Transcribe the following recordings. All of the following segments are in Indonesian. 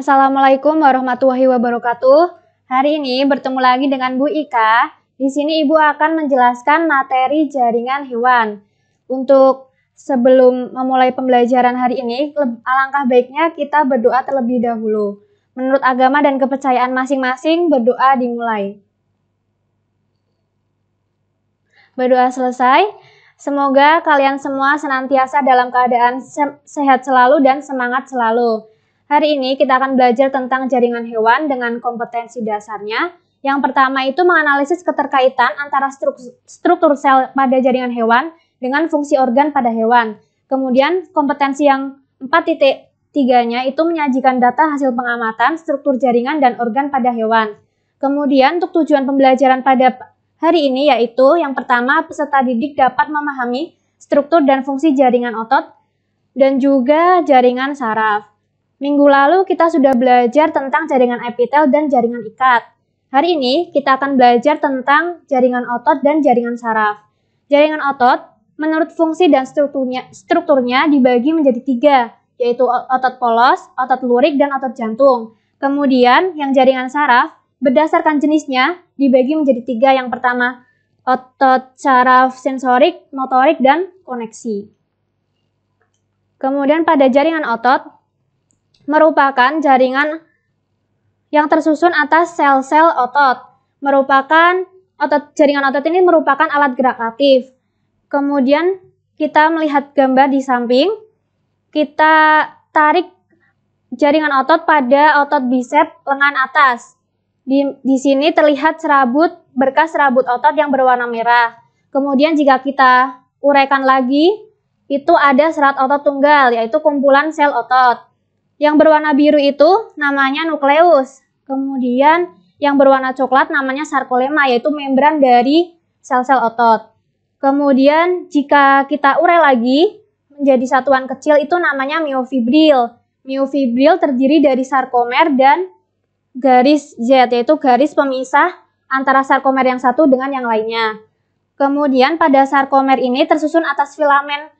Assalamualaikum warahmatullahi wabarakatuh. Hari ini bertemu lagi dengan Bu Ika. Di sini Ibu akan menjelaskan materi jaringan hewan. Untuk sebelum memulai pembelajaran hari ini, alangkah baiknya kita berdoa terlebih dahulu. Menurut agama dan kepercayaan masing-masing, berdoa dimulai. Berdoa selesai. Semoga kalian semua senantiasa dalam keadaan se sehat selalu dan semangat selalu. Hari ini kita akan belajar tentang jaringan hewan dengan kompetensi dasarnya. Yang pertama itu menganalisis keterkaitan antara struktur sel pada jaringan hewan dengan fungsi organ pada hewan. Kemudian kompetensi yang 4.3-nya itu menyajikan data hasil pengamatan struktur jaringan dan organ pada hewan. Kemudian untuk tujuan pembelajaran pada hari ini yaitu yang pertama peserta didik dapat memahami struktur dan fungsi jaringan otot dan juga jaringan saraf. Minggu lalu kita sudah belajar tentang jaringan epitel dan jaringan ikat. Hari ini kita akan belajar tentang jaringan otot dan jaringan saraf. Jaringan otot menurut fungsi dan strukturnya, strukturnya dibagi menjadi tiga, yaitu otot polos, otot lurik, dan otot jantung. Kemudian yang jaringan saraf berdasarkan jenisnya dibagi menjadi tiga. Yang pertama otot saraf sensorik, motorik, dan koneksi. Kemudian pada jaringan otot merupakan jaringan yang tersusun atas sel-sel otot. Merupakan otot jaringan otot ini merupakan alat gerak aktif. Kemudian kita melihat gambar di samping, kita tarik jaringan otot pada otot bisep lengan atas. Di, di sini terlihat serabut, berkas serabut otot yang berwarna merah. Kemudian jika kita uraikan lagi, itu ada serat otot tunggal, yaitu kumpulan sel otot. Yang berwarna biru itu namanya nukleus. Kemudian yang berwarna coklat namanya sarkolema yaitu membran dari sel-sel otot. Kemudian jika kita urai lagi menjadi satuan kecil itu namanya miofibril. Miofibril terdiri dari sarkomer dan garis Z yaitu garis pemisah antara sarkomer yang satu dengan yang lainnya. Kemudian pada sarkomer ini tersusun atas filamen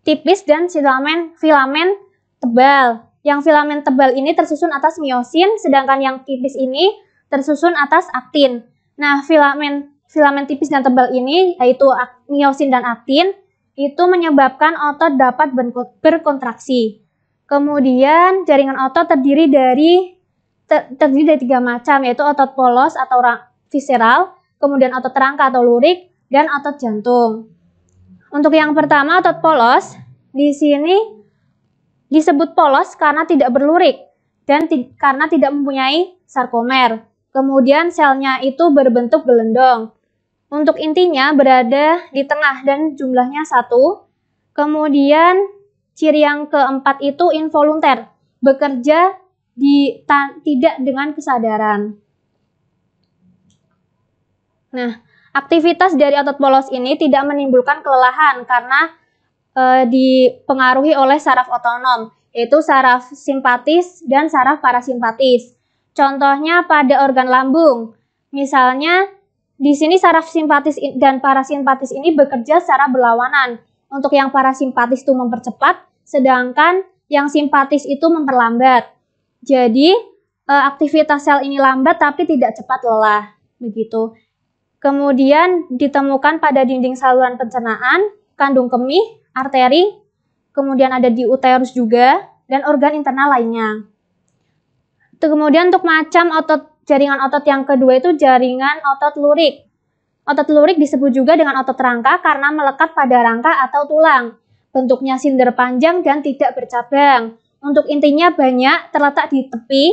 tipis dan filamen filamen tebal. Yang filamen tebal ini tersusun atas miosin, sedangkan yang tipis ini tersusun atas aktin. Nah, filamen filamen tipis dan tebal ini yaitu miosin dan aktin itu menyebabkan otot dapat berkontraksi. Kemudian jaringan otot terdiri dari ter, terdiri dari tiga macam yaitu otot polos atau visceral, kemudian otot rangka atau lurik, dan otot jantung. Untuk yang pertama otot polos, di sini Disebut polos karena tidak berlurik dan karena tidak mempunyai sarkomer. Kemudian selnya itu berbentuk gelendong. Untuk intinya berada di tengah dan jumlahnya satu. Kemudian ciri yang keempat itu involunter, bekerja di tidak dengan kesadaran. Nah, aktivitas dari otot polos ini tidak menimbulkan kelelahan karena uh, dipengaruhi oleh saraf otonom, yaitu saraf simpatis dan saraf parasimpatis. Contohnya pada organ lambung. Misalnya di sini saraf simpatis dan parasimpatis ini bekerja secara berlawanan. Untuk yang parasimpatis itu mempercepat, sedangkan yang simpatis itu memperlambat. Jadi eh, aktivitas sel ini lambat tapi tidak cepat lelah, begitu. Kemudian ditemukan pada dinding saluran pencernaan, kandung kemih, arteri, kemudian ada di uterus juga, dan organ internal lainnya. Kemudian untuk macam otot jaringan otot yang kedua itu jaringan otot lurik. Otot lurik disebut juga dengan otot rangka karena melekat pada rangka atau tulang. Bentuknya sindir panjang dan tidak bercabang. Untuk intinya banyak terletak di tepi,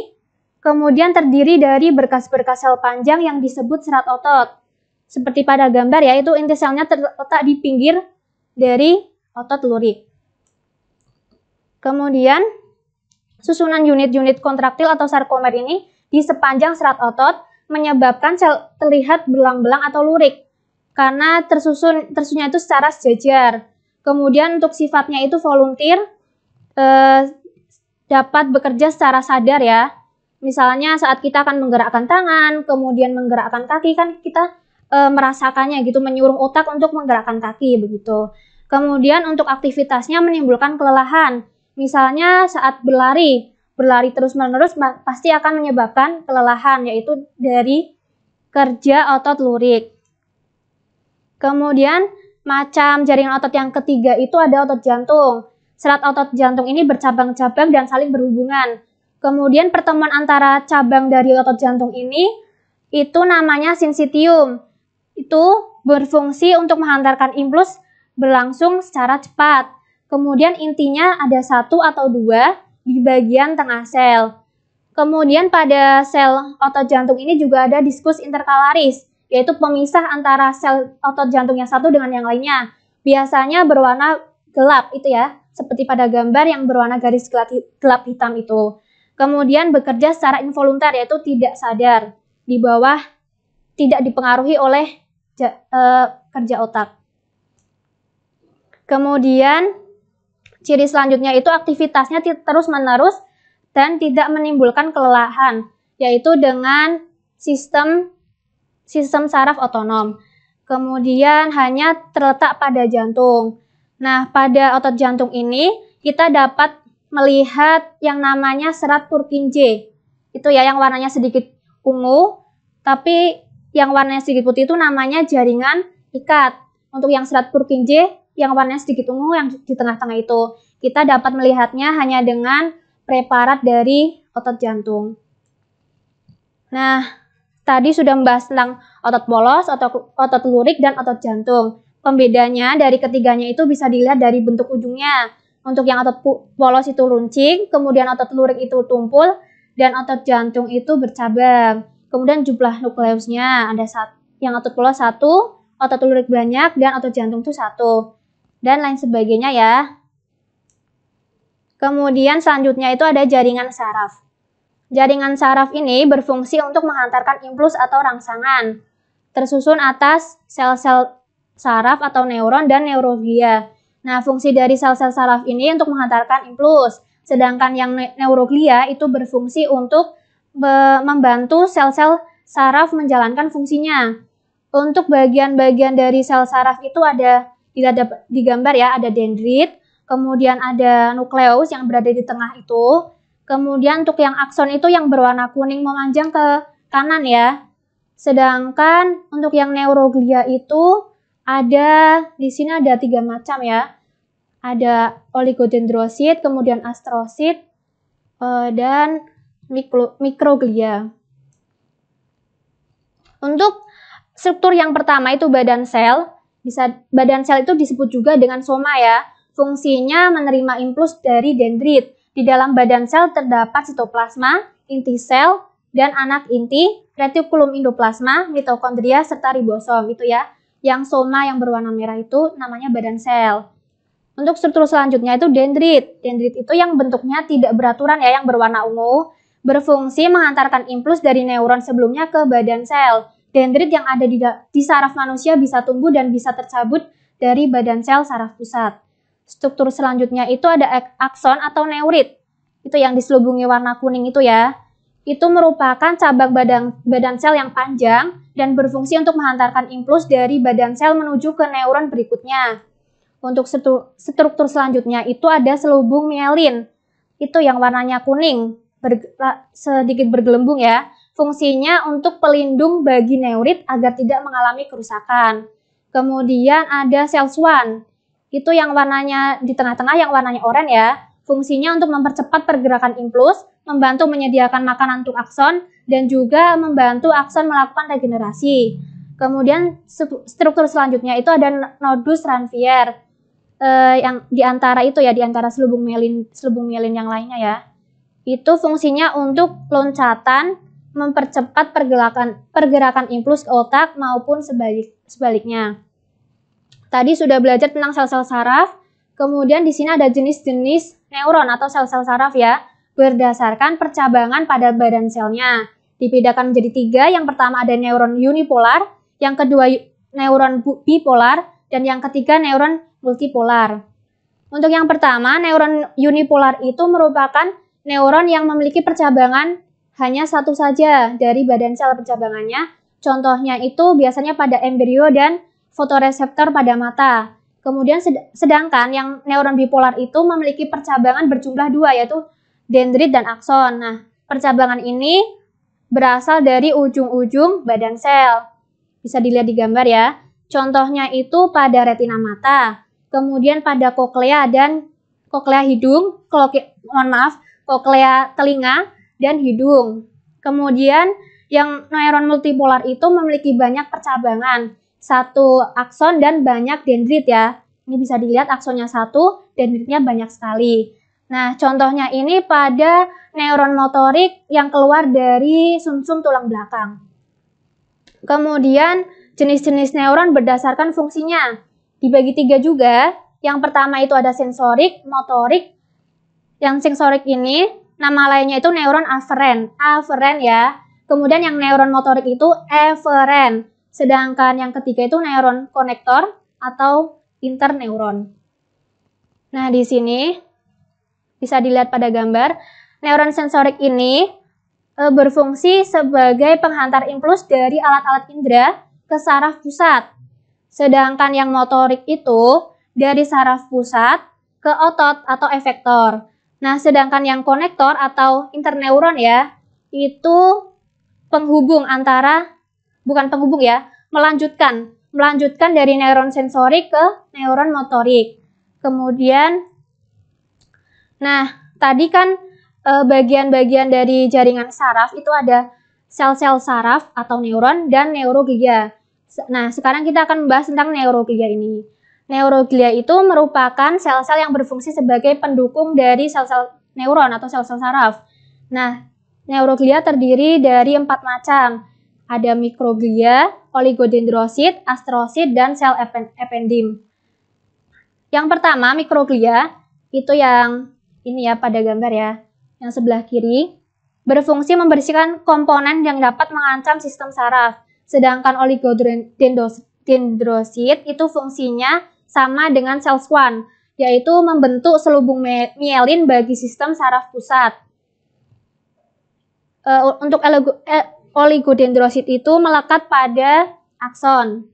kemudian terdiri dari berkas-berkas sel panjang yang disebut serat otot. Seperti pada gambar ya, itu inti selnya terletak di pinggir dari otot lurik. Kemudian, susunan unit-unit kontraktil atau sarkomer ini di sepanjang serat otot menyebabkan sel terlihat belang-belang atau lurik karena tersusun tersusunnya itu secara sejajar. Kemudian untuk sifatnya itu volunteer eh, dapat bekerja secara sadar ya. Misalnya saat kita akan menggerakkan tangan, kemudian menggerakkan kaki kan kita eh, merasakannya gitu menyuruh otak untuk menggerakkan kaki begitu. Kemudian untuk aktivitasnya menimbulkan kelelahan. Misalnya saat berlari, berlari terus-menerus pasti akan menyebabkan kelelahan yaitu dari kerja otot lurik. Kemudian macam jaringan otot yang ketiga itu ada otot jantung. Serat otot jantung ini bercabang-cabang dan saling berhubungan. Kemudian pertemuan antara cabang dari otot jantung ini itu namanya sinsitium. Itu berfungsi untuk menghantarkan impuls berlangsung secara cepat. Kemudian intinya ada satu atau dua di bagian tengah sel. Kemudian pada sel otot jantung ini juga ada diskus interkalaris, yaitu pemisah antara sel otot jantung yang satu dengan yang lainnya. Biasanya berwarna gelap itu ya, seperti pada gambar yang berwarna garis gelap hitam itu. Kemudian bekerja secara involuntar, yaitu tidak sadar di bawah tidak dipengaruhi oleh eh, kerja otak. Kemudian ciri selanjutnya itu aktivitasnya terus-menerus dan tidak menimbulkan kelelahan, yaitu dengan sistem sistem saraf otonom. Kemudian hanya terletak pada jantung. Nah, pada otot jantung ini kita dapat melihat yang namanya serat Purkinje Itu ya yang warnanya sedikit ungu, tapi yang warnanya sedikit putih itu namanya jaringan ikat. Untuk yang serat Purkinje yang warnanya sedikit ungu yang di tengah-tengah itu. Kita dapat melihatnya hanya dengan preparat dari otot jantung. Nah, tadi sudah membahas tentang otot polos, otot, otot lurik, dan otot jantung. Pembedanya dari ketiganya itu bisa dilihat dari bentuk ujungnya. Untuk yang otot polos itu runcing, kemudian otot lurik itu tumpul, dan otot jantung itu bercabang. Kemudian jumlah nukleusnya ada satu, yang otot polos satu, otot lurik banyak, dan otot jantung itu satu dan lain sebagainya ya. Kemudian selanjutnya itu ada jaringan saraf. Jaringan saraf ini berfungsi untuk menghantarkan impuls atau rangsangan. Tersusun atas sel-sel saraf atau neuron dan neuroglia. Nah, fungsi dari sel-sel saraf ini untuk menghantarkan impuls. Sedangkan yang neuroglia itu berfungsi untuk membantu sel-sel saraf menjalankan fungsinya. Untuk bagian-bagian dari sel saraf itu ada di digambar ya ada dendrit, kemudian ada nukleus yang berada di tengah itu. Kemudian untuk yang akson itu yang berwarna kuning memanjang ke kanan ya. Sedangkan untuk yang neuroglia itu ada di sini ada tiga macam ya. Ada oligodendrosit, kemudian astrosit, eh, dan mikroglia. Untuk struktur yang pertama itu badan sel, bisa badan sel itu disebut juga dengan soma ya. Fungsinya menerima impuls dari dendrit. Di dalam badan sel terdapat sitoplasma, inti sel, dan anak inti, retikulum endoplasma, mitokondria, serta ribosom itu ya. Yang soma yang berwarna merah itu namanya badan sel. Untuk struktur selanjutnya itu dendrit. Dendrit itu yang bentuknya tidak beraturan ya, yang berwarna ungu, berfungsi mengantarkan impuls dari neuron sebelumnya ke badan sel. Dendrit yang ada di, di saraf manusia bisa tumbuh dan bisa tercabut dari badan sel saraf pusat. Struktur selanjutnya itu ada akson atau neurit. Itu yang diselubungi warna kuning itu ya. Itu merupakan cabang badan, badan sel yang panjang dan berfungsi untuk menghantarkan impuls dari badan sel menuju ke neuron berikutnya. Untuk struktur selanjutnya itu ada selubung mielin. Itu yang warnanya kuning, ber, sedikit bergelembung ya. Fungsinya untuk pelindung bagi neurit agar tidak mengalami kerusakan. Kemudian ada sel Swan. Itu yang warnanya di tengah-tengah yang warnanya oranye ya. Fungsinya untuk mempercepat pergerakan impuls, membantu menyediakan makanan untuk akson, dan juga membantu akson melakukan regenerasi. Kemudian struktur selanjutnya itu ada nodus ranvier eh, yang diantara itu ya diantara selubung mielin selubung mielin yang lainnya ya. Itu fungsinya untuk loncatan mempercepat pergerakan pergerakan impuls ke otak maupun sebalik, sebaliknya. Tadi sudah belajar tentang sel-sel saraf, kemudian di sini ada jenis-jenis neuron atau sel-sel saraf ya, berdasarkan percabangan pada badan selnya. Dibedakan menjadi tiga, yang pertama ada neuron unipolar, yang kedua neuron bipolar, dan yang ketiga neuron multipolar. Untuk yang pertama, neuron unipolar itu merupakan neuron yang memiliki percabangan hanya satu saja dari badan sel percabangannya. Contohnya itu biasanya pada embrio dan fotoreseptor pada mata. Kemudian sedangkan yang neuron bipolar itu memiliki percabangan berjumlah dua yaitu dendrit dan akson. Nah, percabangan ini berasal dari ujung-ujung badan sel. Bisa dilihat di gambar ya. Contohnya itu pada retina mata, kemudian pada koklea dan koklea hidung, mohon maaf, koklea telinga, dan hidung. Kemudian yang neuron multipolar itu memiliki banyak percabangan, satu akson dan banyak dendrit ya. Ini bisa dilihat aksonnya satu, dendritnya banyak sekali. Nah, contohnya ini pada neuron motorik yang keluar dari sumsum -sum tulang belakang. Kemudian jenis-jenis neuron berdasarkan fungsinya. Dibagi tiga juga. Yang pertama itu ada sensorik, motorik. Yang sensorik ini Nama lainnya itu neuron aferen, aferen ya. Kemudian yang neuron motorik itu eferen. Sedangkan yang ketiga itu neuron konektor atau interneuron. Nah, di sini bisa dilihat pada gambar, neuron sensorik ini e, berfungsi sebagai penghantar impuls dari alat-alat indera ke saraf pusat. Sedangkan yang motorik itu dari saraf pusat ke otot atau efektor. Nah, sedangkan yang konektor atau interneuron ya, itu penghubung antara bukan penghubung ya, melanjutkan, melanjutkan dari neuron sensorik ke neuron motorik. Kemudian nah, tadi kan e, bagian-bagian dari jaringan saraf itu ada sel-sel saraf atau neuron dan neuroglia. Nah, sekarang kita akan membahas tentang neuroglia ini. Neuroglia itu merupakan sel-sel yang berfungsi sebagai pendukung dari sel-sel neuron atau sel-sel saraf. Nah, neuroglia terdiri dari empat macam. Ada mikroglia, oligodendrosit, astrosit, dan sel ependim. Yang pertama, mikroglia, itu yang ini ya pada gambar ya, yang sebelah kiri, berfungsi membersihkan komponen yang dapat mengancam sistem saraf. Sedangkan oligodendrosit itu fungsinya sama dengan sels 1, yaitu membentuk selubung mielin bagi sistem saraf pusat. E, untuk e, oligodendrosit itu melekat pada akson.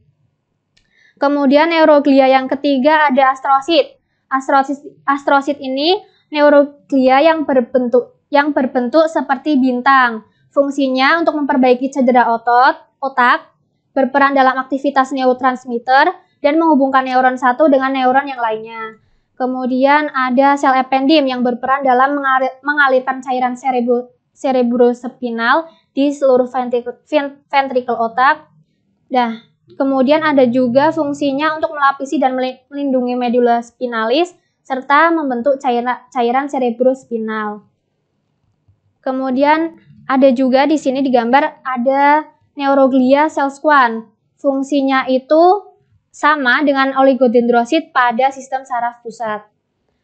Kemudian neuroglia yang ketiga ada astrosit. Astrosit, astrosit ini neuroglia yang berbentuk yang berbentuk seperti bintang. Fungsinya untuk memperbaiki cedera otot, otak, berperan dalam aktivitas neurotransmitter, dan menghubungkan neuron satu dengan neuron yang lainnya. Kemudian ada sel ependim yang berperan dalam mengalirkan cairan cerebro, cerebrospinal di seluruh ventrikel, otak. Nah, kemudian ada juga fungsinya untuk melapisi dan melindungi medula spinalis serta membentuk cairan, cairan cerebrospinal. Kemudian ada juga di sini digambar ada neuroglia sel squan. Fungsinya itu sama dengan oligodendrosit pada sistem saraf pusat.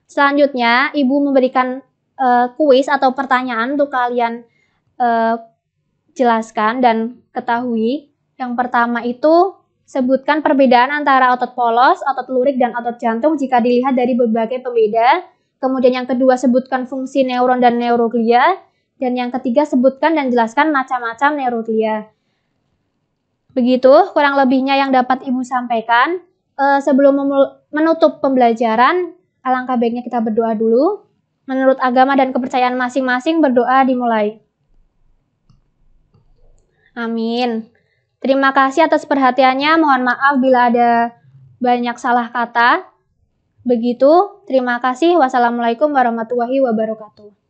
Selanjutnya, ibu memberikan uh, kuis atau pertanyaan untuk kalian uh, jelaskan dan ketahui. Yang pertama itu sebutkan perbedaan antara otot polos, otot lurik, dan otot jantung jika dilihat dari berbagai pembeda. Kemudian yang kedua sebutkan fungsi neuron dan neuroglia. Dan yang ketiga sebutkan dan jelaskan macam-macam neuroglia. Begitu kurang lebihnya yang dapat Ibu sampaikan. E, sebelum menutup pembelajaran, alangkah baiknya kita berdoa dulu. Menurut agama dan kepercayaan masing-masing, berdoa dimulai. Amin. Terima kasih atas perhatiannya. Mohon maaf bila ada banyak salah kata. Begitu, terima kasih. Wassalamualaikum warahmatullahi wabarakatuh.